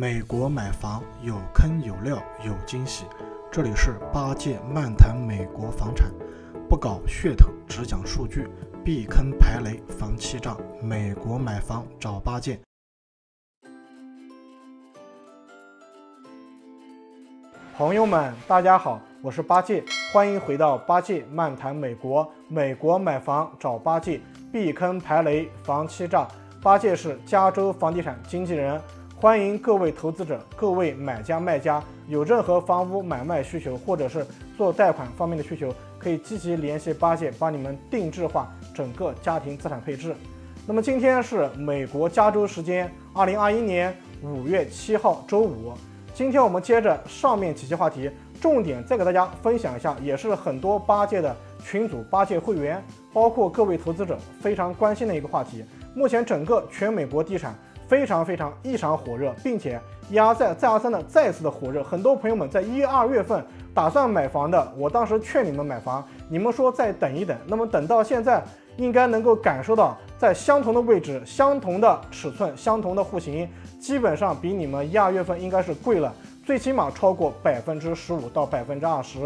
美国买房有坑有料有惊喜，这里是八戒漫谈美国房产，不搞噱头，只讲数据，避坑排雷，防欺诈。美国买房找八戒。朋友们，大家好，我是八戒，欢迎回到八戒漫谈美国。美国买房找八戒，避坑排雷，防欺诈。八戒是加州房地产经纪人。欢迎各位投资者、各位买家、卖家，有任何房屋买卖需求，或者是做贷款方面的需求，可以积极联系八戒，帮你们定制化整个家庭资产配置。那么今天是美国加州时间二零二一年五月七号周五，今天我们接着上面几期话题，重点再给大家分享一下，也是很多八戒的群组八戒会员，包括各位投资者非常关心的一个话题，目前整个全美国地产。非常非常异常火热，并且一而再再而三的再次的火热。很多朋友们在一二月份打算买房的，我当时劝你们买房，你们说再等一等。那么等到现在，应该能够感受到，在相同的位置、相同的尺寸、相同的户型，基本上比你们一二月份应该是贵了，最起码超过百分之十五到百分之二十。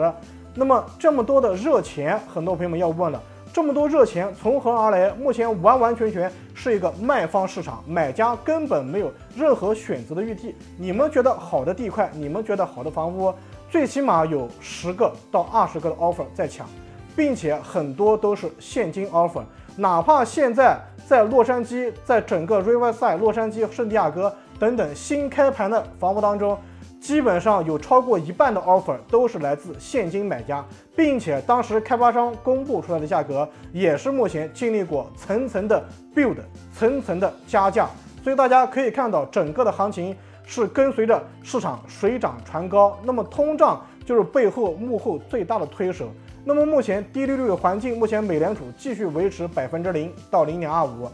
那么这么多的热钱，很多朋友们要问了。这么多热钱从何而来？目前完完全全是一个卖方市场，买家根本没有任何选择的余地。你们觉得好的地块，你们觉得好的房屋，最起码有十个到二十个的 offer 在抢，并且很多都是现金 offer。哪怕现在在洛杉矶，在整个 Riverside、洛杉矶、圣地亚哥等等新开盘的房屋当中。基本上有超过一半的 offer 都是来自现金买家，并且当时开发商公布出来的价格也是目前经历过层层的 build、层层的加价，所以大家可以看到整个的行情是跟随着市场水涨船高。那么通胀就是背后幕后最大的推手。那么目前低利率环境，目前美联储继续维持百分之零到零点二五。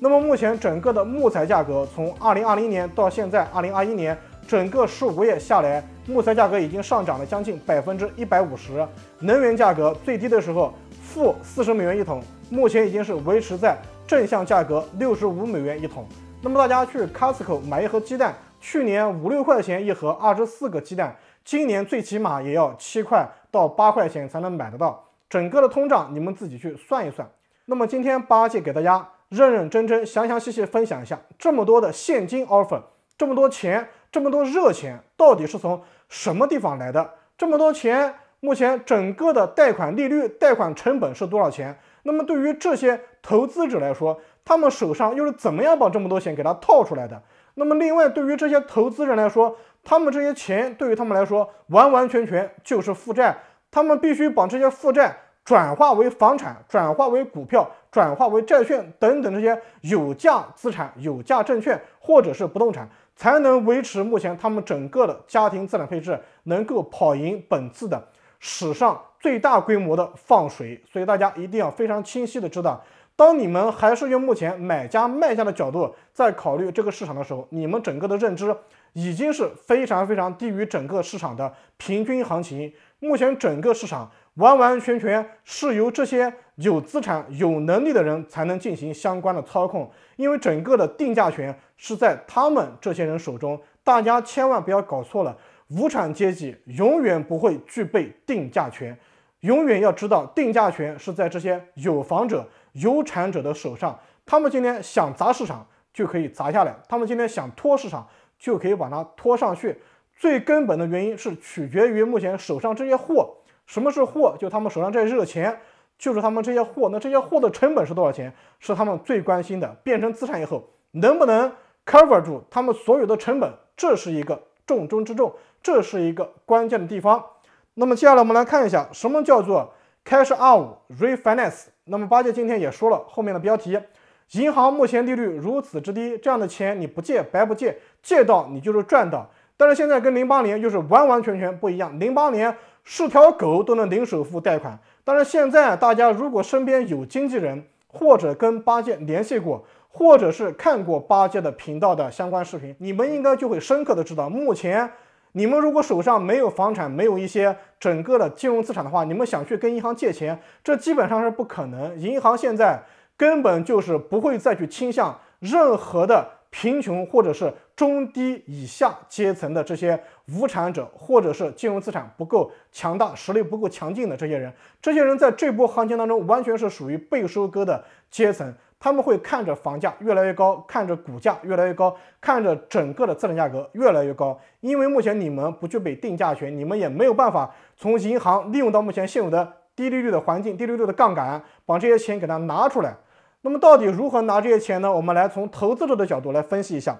那么目前整个的木材价格从二零二零年到现在二零二一年。整个十五个月下来，木材价格已经上涨了将近百分之一百五十。能源价格最低的时候负四十美元一桶，目前已经是维持在正向价格六十五美元一桶。那么大家去 Costco 买一盒鸡蛋，去年五六块钱一盒，二十四个鸡蛋，今年最起码也要七块到八块钱才能买得到。整个的通胀，你们自己去算一算。那么今天八戒给大家认认真真、详详细细分享一下这么多的现金 offer，这么多钱。这么多热钱到底是从什么地方来的？这么多钱，目前整个的贷款利率、贷款成本是多少钱？那么对于这些投资者来说，他们手上又是怎么样把这么多钱给他套出来的？那么另外，对于这些投资人来说，他们这些钱对于他们来说，完完全全就是负债，他们必须把这些负债转化为房产、转化为股票、转化为债券等等这些有价资产、有价证券或者是不动产。才能维持目前他们整个的家庭资产配置能够跑赢本次的史上最大规模的放水，所以大家一定要非常清晰的知道，当你们还是用目前买家卖家的角度在考虑这个市场的时候，你们整个的认知已经是非常非常低于整个市场的平均行情。目前整个市场。完完全全是由这些有资产、有能力的人才能进行相关的操控，因为整个的定价权是在他们这些人手中。大家千万不要搞错了，无产阶级永远不会具备定价权。永远要知道，定价权是在这些有房者、有产者的手上。他们今天想砸市场，就可以砸下来；他们今天想拖市场，就可以把它拖上去。最根本的原因是取决于目前手上这些货。什么是货？就他们手上这些热钱，就是他们这些货。那这些货的成本是多少钱？是他们最关心的。变成资产以后，能不能 cover 住他们所有的成本？这是一个重中之重，这是一个关键的地方。那么接下来我们来看一下，什么叫做 cash out refinance？那么八戒今天也说了后面的标题：银行目前利率如此之低，这样的钱你不借白不借，借到你就是赚到。但是现在跟零八年就是完完全全不一样，零八年。是条狗都能零首付贷款，但是现在大家如果身边有经纪人，或者跟八戒联系过，或者是看过八戒的频道的相关视频，你们应该就会深刻的知道，目前你们如果手上没有房产，没有一些整个的金融资产的话，你们想去跟银行借钱，这基本上是不可能，银行现在根本就是不会再去倾向任何的。贫穷或者是中低以下阶层的这些无产者，或者是金融资产不够强大、实力不够强劲的这些人，这些人在这波行情当中完全是属于被收割的阶层。他们会看着房价越来越高，看着股价越来越高，看着整个的资产价格越来越高。因为目前你们不具备定价权，你们也没有办法从银行利用到目前现有的低利率的环境、低利率的杠杆，把这些钱给它拿出来。那么到底如何拿这些钱呢？我们来从投资者的角度来分析一下。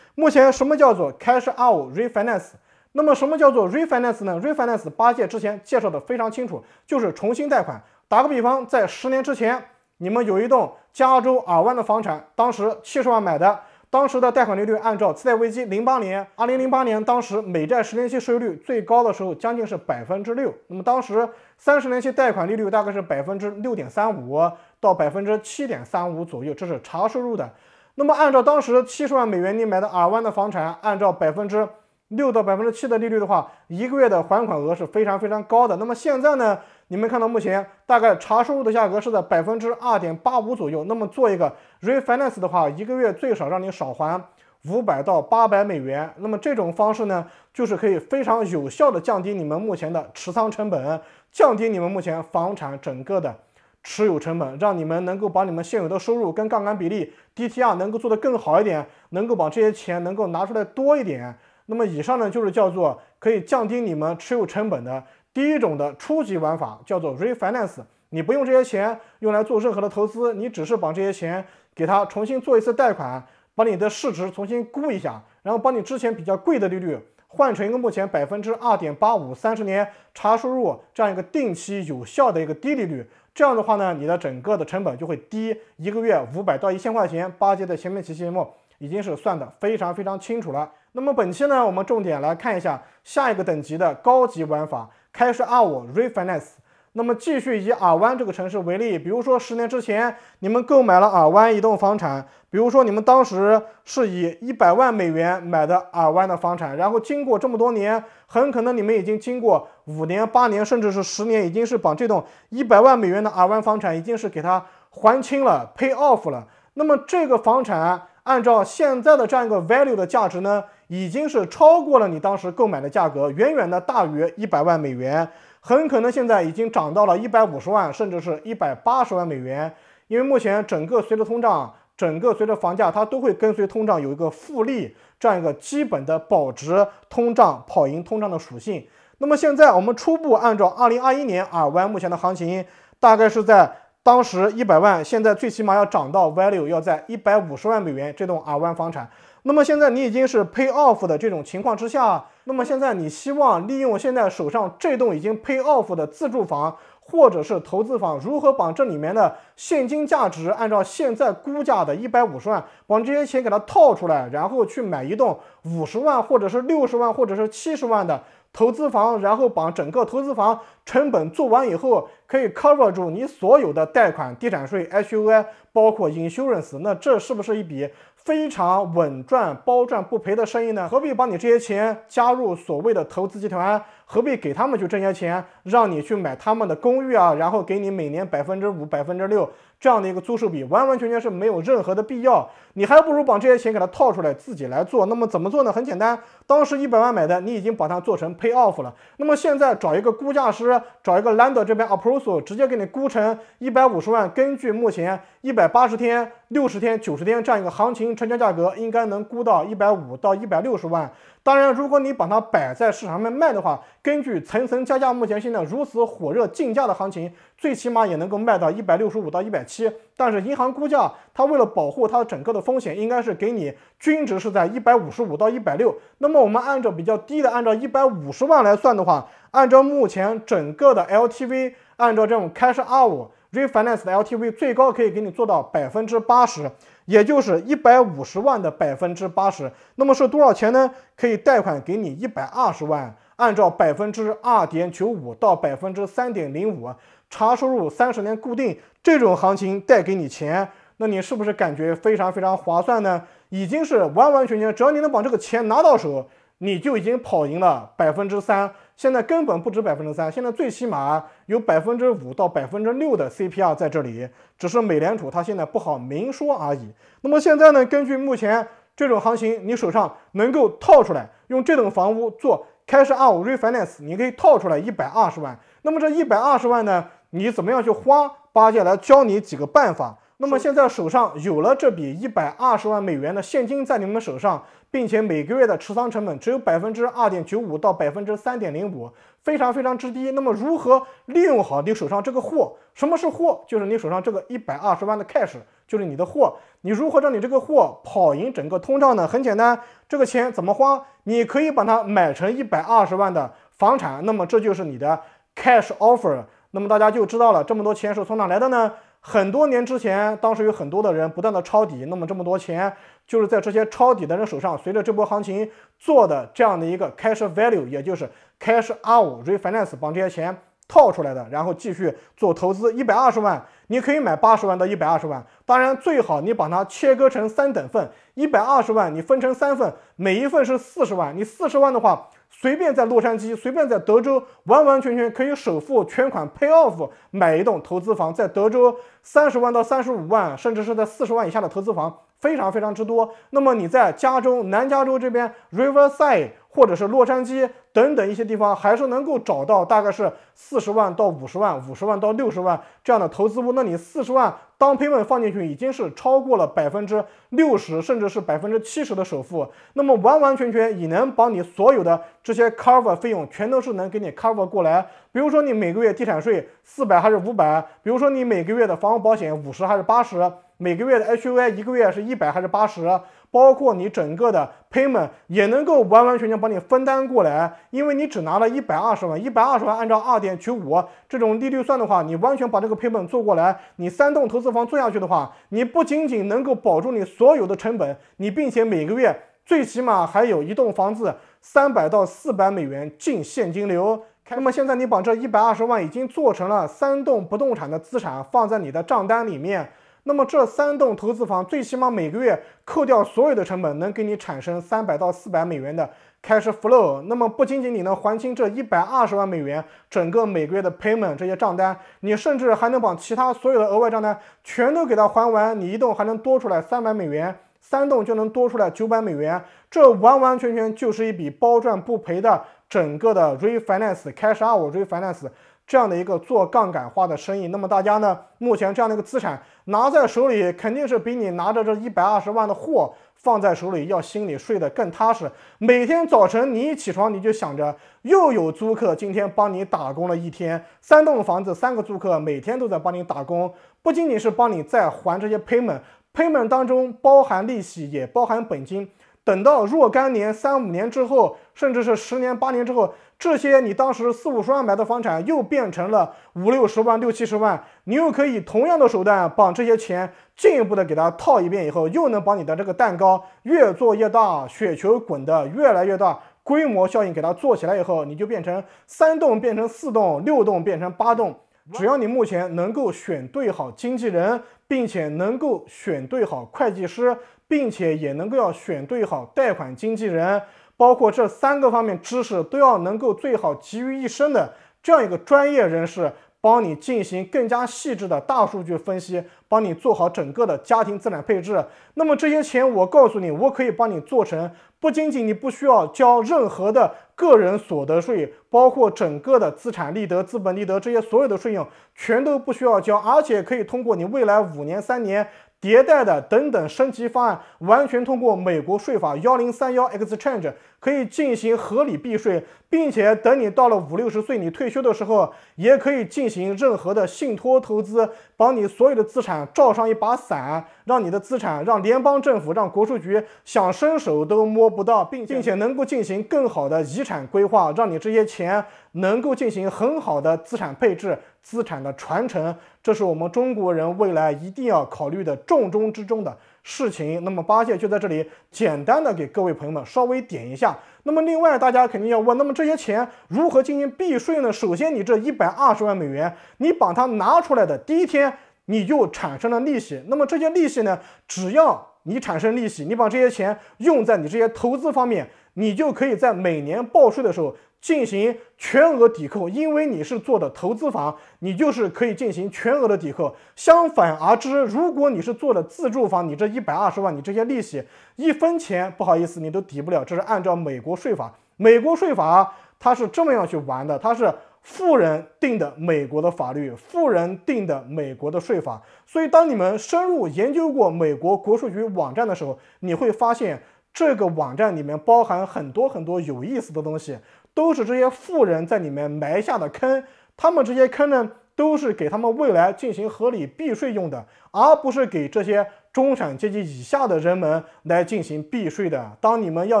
目前什么叫做 cash out refinance？那么什么叫做 refinance 呢？refinance 八戒之前介绍的非常清楚，就是重新贷款。打个比方，在十年之前，你们有一栋加州尔湾的房产，当时七十万买的，当时的贷款利率按照次贷危机零八年，二零零八年当时美债十年期收益率最高的时候将近是百分之六，那么当时三十年期贷款利率大概是百分之六点三五。到百分之七点三五左右，这是查收入的。那么按照当时七十万美元你买的 n 湾的房产，按照百分之六到百分之七的利率的话，一个月的还款额是非常非常高的。那么现在呢，你们看到目前大概查收入的价格是在百分之二点八五左右。那么做一个 refinance 的话，一个月最少让你少还五百到八百美元。那么这种方式呢，就是可以非常有效的降低你们目前的持仓成本，降低你们目前房产整个的。持有成本让你们能够把你们现有的收入跟杠杆比例 DTR 能够做得更好一点，能够把这些钱能够拿出来多一点。那么以上呢就是叫做可以降低你们持有成本的第一种的初级玩法，叫做 Refinance。你不用这些钱用来做任何的投资，你只是把这些钱给它重新做一次贷款，把你的市值重新估一下，然后把你之前比较贵的利率换成一个目前百分之二点八五三十年差收入这样一个定期有效的一个低利率。这样的话呢，你的整个的成本就会低，一个月五百到一千块钱，八阶的前面期节目已经是算的非常非常清楚了。那么本期呢，我们重点来看一下下一个等级的高级玩法，开始二五 refinance。那么，继续以耳湾这个城市为例，比如说，十年之前你们购买了耳湾一栋房产，比如说你们当时是以一百万美元买的耳湾的房产，然后经过这么多年，很可能你们已经经过五年、八年，甚至是十年，已经是把这栋一百万美元的耳湾房产已经是给它还清了，pay off 了。那么这个房产按照现在的这样一个 value 的价值呢，已经是超过了你当时购买的价格，远远的大于一百万美元。很可能现在已经涨到了一百五十万，甚至是一百八十万美元，因为目前整个随着通胀，整个随着房价，它都会跟随通胀有一个复利这样一个基本的保值、通胀跑赢通胀的属性。那么现在我们初步按照二零二一年 R Y 目前的行情，大概是在当时一百万，现在最起码要涨到 Value 要在一百五十万美元这栋 R Y 房产。那么现在你已经是 pay off 的这种情况之下，那么现在你希望利用现在手上这栋已经 pay off 的自住房，或者是投资房，如何把这里面的现金价值按照现在估价的一百五十万，把这些钱给它套出来，然后去买一栋五十万或者是六十万或者是七十万的投资房，然后把整个投资房成本做完以后，可以 cover 住你所有的贷款、地产税、H u I，包括 insurance，那这是不是一笔？非常稳赚、包赚不赔的生意呢，何必把你这些钱加入所谓的投资集团？何必给他们去挣些钱，让你去买他们的公寓啊？然后给你每年百分之五、百分之六。这样的一个租售比，完完全全是没有任何的必要。你还不如把这些钱给它套出来，自己来做。那么怎么做呢？很简单，当时一百万买的，你已经把它做成 pay off 了。那么现在找一个估价师，找一个 lander 这边 a p p r o v a l 直接给你估成一百五十万。根据目前一百八十天、六十天、九十天这样一个行情成交价格，应该能估到一百五到一百六十万。当然，如果你把它摆在市场上面卖的话，根据层层加价，目前现在如此火热竞价的行情。最起码也能够卖到一百六十五到一百七，但是银行估价，它为了保护它整个的风险，应该是给你均值是在一百五十五到一百六。那么我们按照比较低的，按照一百五十万来算的话，按照目前整个的 LTV，按照这种 cash R 五 refinance 的 LTV 最高可以给你做到百分之八十，也就是一百五十万的百分之八十。那么是多少钱呢？可以贷款给你一百二十万，按照百分之二点九五到百分之三点零五。查收入三十年固定这种行情贷给你钱，那你是不是感觉非常非常划算呢？已经是完完全全，只要你能把这个钱拿到手，你就已经跑赢了百分之三。现在根本不止百分之三，现在最起码有百分之五到百分之六的 c p r 在这里，只是美联储它现在不好明说而已。那么现在呢？根据目前这种行情，你手上能够套出来，用这栋房屋做开设二 R 五 refinance，你可以套出来一百二十万。那么这一百二十万呢？你怎么样去花八戒来教你几个办法？那么现在手上有了这笔一百二十万美元的现金在你们手上，并且每个月的持仓成本只有百分之二点九五到百分之三点零五，非常非常之低。那么如何利用好你手上这个货？什么是货？就是你手上这个一百二十万的 cash，就是你的货。你如何让你这个货跑赢整个通胀呢？很简单，这个钱怎么花？你可以把它买成一百二十万的房产，那么这就是你的 cash offer。那么大家就知道了，这么多钱是从哪来的呢？很多年之前，当时有很多的人不断的抄底，那么这么多钱就是在这些抄底的人手上，随着这波行情做的这样的一个 cash value，也就是 cash out refinance 把这些钱套出来的，然后继续做投资。一百二十万，你可以买八十万到一百二十万，当然最好你把它切割成三等份，一百二十万你分成三份，每一份是四十万，你四十万的话。随便在洛杉矶，随便在德州，完完全全可以首付全款 pay off 买一栋投资房，在德州三十万到三十五万，甚至是在四十万以下的投资房。非常非常之多。那么你在加州、南加州这边，Riverside 或者是洛杉矶等等一些地方，还是能够找到大概是四十万到五十万、五十万到六十万这样的投资屋。那你四十万当 payment 放进去，已经是超过了百分之六十，甚至是百分之七十的首付。那么完完全全也能把你所有的这些 cover 费用全都是能给你 cover 过来。比如说你每个月地产税四百还是五百，比如说你每个月的房屋保险五十还是八十。每个月的 HUI 一个月是一百还是八十？包括你整个的 payment 也能够完完全全帮你分担过来，因为你只拿了一百二十万，一百二十万按照二点九五这种利率算的话，你完全把这个 payment 做过来。你三栋投资房做下去的话，你不仅仅能够保住你所有的成本，你并且每个月最起码还有一栋房子三百到四百美元净现金流。那么现在你把这一百二十万已经做成了三栋不动产的资产，放在你的账单里面。那么这三栋投资房最起码每个月扣掉所有的成本，能给你产生三百到四百美元的 cash flow。那么不仅仅你能还清这一百二十万美元整个每个月的 payment 这些账单，你甚至还能把其他所有的额外账单全都给它还完。你一栋还能多出来三百美元，三栋就能多出来九百美元。这完完全全就是一笔包赚不赔的整个的 refinance cash f l refinance 这样的一个做杠杆化的生意。那么大家呢，目前这样的一个资产。拿在手里肯定是比你拿着这一百二十万的货放在手里要心里睡得更踏实。每天早晨你一起床，你就想着又有租客今天帮你打工了一天，三栋房子三个租客每天都在帮你打工，不仅仅是帮你再还这些 payment，payment 当中包含利息也包含本金。等到若干年三五年之后，甚至是十年八年之后。这些你当时四五十万买的房产，又变成了五六十万、六七十万，你又可以同样的手段把这些钱，进一步的给它套一遍以后，又能把你的这个蛋糕越做越大，雪球滚得越来越大，规模效应给它做起来以后，你就变成三栋变成四栋、六栋变成八栋，只要你目前能够选对好经纪人，并且能够选对好会计师，并且也能够要选对好贷款经纪人。包括这三个方面知识都要能够最好集于一身的这样一个专业人士，帮你进行更加细致的大数据分析，帮你做好整个的家庭资产配置。那么这些钱，我告诉你，我可以帮你做成，不仅仅你不需要交任何的个人所得税，包括整个的资产利得、资本利得这些所有的税用全都不需要交，而且可以通过你未来五年、三年。迭代的等等升级方案，完全通过美国税法幺零三幺 Exchange 可以进行合理避税，并且等你到了五六十岁你退休的时候，也可以进行任何的信托投资，把你所有的资产罩上一把伞，让你的资产让联邦政府让国税局想伸手都摸不到，并并且能够进行更好的遗产规划，让你这些钱能够进行很好的资产配置。资产的传承，这是我们中国人未来一定要考虑的重中之重的事情。那么八戒就在这里简单的给各位朋友们稍微点一下。那么另外大家肯定要问，那么这些钱如何进行避税呢？首先你这一百二十万美元，你把它拿出来的第一天你就产生了利息。那么这些利息呢，只要你产生利息，你把这些钱用在你这些投资方面，你就可以在每年报税的时候。进行全额抵扣，因为你是做的投资房，你就是可以进行全额的抵扣。相反而之，如果你是做的自住房，你这一百二十万，你这些利息一分钱不好意思，你都抵不了。这是按照美国税法，美国税法它是这么样去玩的，它是富人定的美国的法律，富人定的美国的税法。所以当你们深入研究过美国国税局网站的时候，你会发现这个网站里面包含很多很多有意思的东西。都是这些富人在里面埋下的坑，他们这些坑呢，都是给他们未来进行合理避税用的，而不是给这些中产阶级以下的人们来进行避税的。当你们要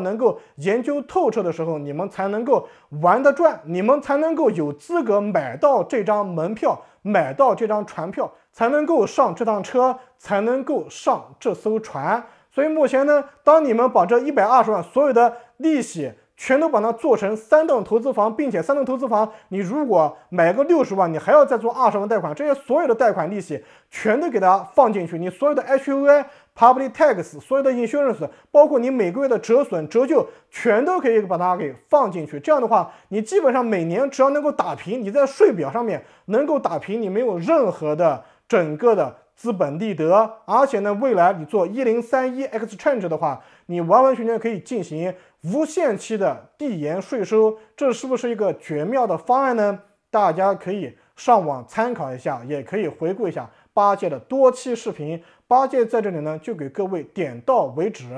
能够研究透彻的时候，你们才能够玩得转，你们才能够有资格买到这张门票，买到这张船票，才能够上这趟车，才能够上这艘船。所以目前呢，当你们把这一百二十万所有的利息。全都把它做成三栋投资房，并且三栋投资房，你如果买个六十万，你还要再做二十万贷款，这些所有的贷款利息全都给它放进去，你所有的 HOI、p u b l i c Tax、所有的 Insurance 包括你每个月的折损折旧，全都可以把它给放进去。这样的话，你基本上每年只要能够打平，你在税表上面能够打平，你没有任何的整个的。资本利得，而且呢，未来你做一零三一 X Change 的话，你完完全全可以进行无限期的地延税收，这是不是一个绝妙的方案呢？大家可以上网参考一下，也可以回顾一下八戒的多期视频。八戒在这里呢，就给各位点到为止。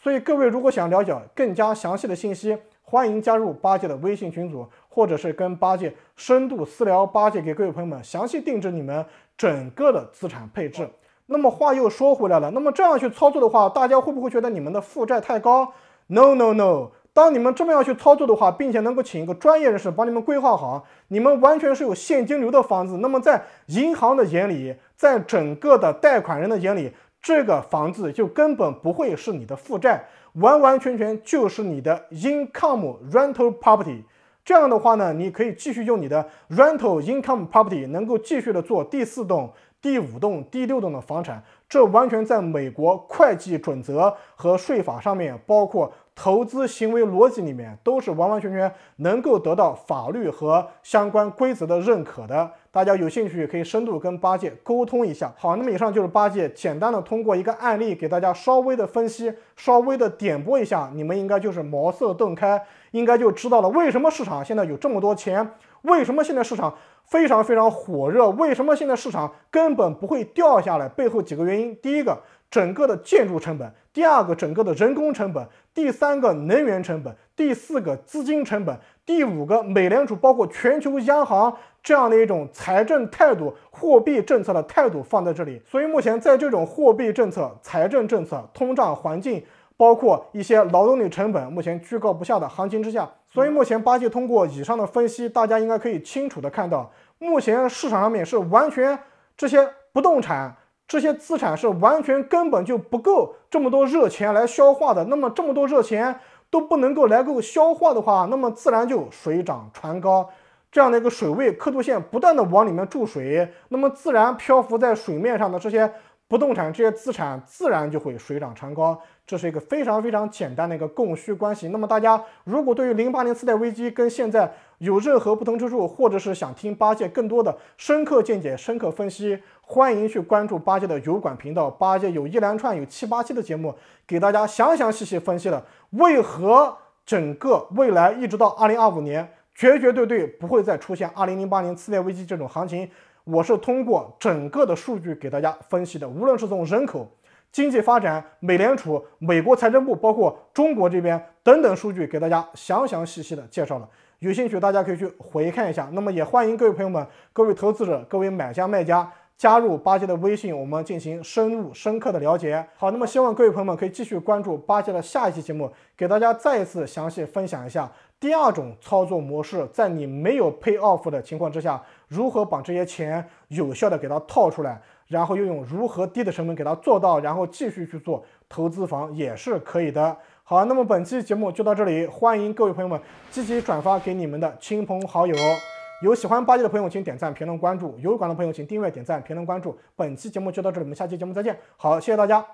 所以各位如果想了解更加详细的信息，欢迎加入八戒的微信群组，或者是跟八戒深度私聊，八戒给各位朋友们详细定制你们整个的资产配置。那么话又说回来了，那么这样去操作的话，大家会不会觉得你们的负债太高？No No No，当你们这么样去操作的话，并且能够请一个专业人士帮你们规划好，你们完全是有现金流的房子。那么在银行的眼里，在整个的贷款人的眼里，这个房子就根本不会是你的负债。完完全全就是你的 income rental property，这样的话呢，你可以继续用你的 rental income property，能够继续的做第四栋、第五栋、第六栋的房产，这完全在美国会计准则和税法上面，包括投资行为逻辑里面，都是完完全全能够得到法律和相关规则的认可的。大家有兴趣可以深度跟八戒沟通一下。好，那么以上就是八戒简单的通过一个案例给大家稍微的分析，稍微的点拨一下，你们应该就是茅塞顿开，应该就知道了为什么市场现在有这么多钱，为什么现在市场非常非常火热，为什么现在市场根本不会掉下来，背后几个原因：第一个，整个的建筑成本；第二个，整个的人工成本；第三个，能源成本；第四个，资金成本。第五个，美联储包括全球央行这样的一种财政态度、货币政策的态度放在这里，所以目前在这种货币政策、财政政策、通胀环境，包括一些劳动力成本目前居高不下的行情之下，所以目前八季通过以上的分析，大家应该可以清楚的看到，目前市场上面是完全这些不动产、这些资产是完全根本就不够这么多热钱来消化的，那么这么多热钱。都不能够来够消化的话，那么自然就水涨船高，这样的一个水位刻度线不断的往里面注水，那么自然漂浮在水面上的这些。不动产这些资产自然就会水涨船高，这是一个非常非常简单的一个供需关系。那么大家如果对于零八年次贷危机跟现在有任何不同之处，或者是想听八戒更多的深刻见解、深刻分析，欢迎去关注八戒的油管频道。八戒有一连串有七八期的节目，给大家详详细细分析了为何整个未来一直到二零二五年，绝绝对对不会再出现二零零八年次贷危机这种行情。我是通过整个的数据给大家分析的，无论是从人口、经济发展、美联储、美国财政部，包括中国这边等等数据，给大家详详细细的介绍了。有兴趣大家可以去回看一下。那么也欢迎各位朋友们、各位投资者、各位买家卖家加入八戒的微信，我们进行深入深刻的了解。好，那么希望各位朋友们可以继续关注八戒的下一期节目，给大家再一次详细分享一下。第二种操作模式，在你没有 pay off 的情况之下，如何把这些钱有效的给它套出来，然后又用如何低的成本给它做到，然后继续去做投资房也是可以的。好，那么本期节目就到这里，欢迎各位朋友们积极转发给你们的亲朋好友。有喜欢八戒的朋友，请点赞、评论、关注；有感的朋友，请订阅、点赞、评论、关注。本期节目就到这里，我们下期节目再见。好，谢谢大家。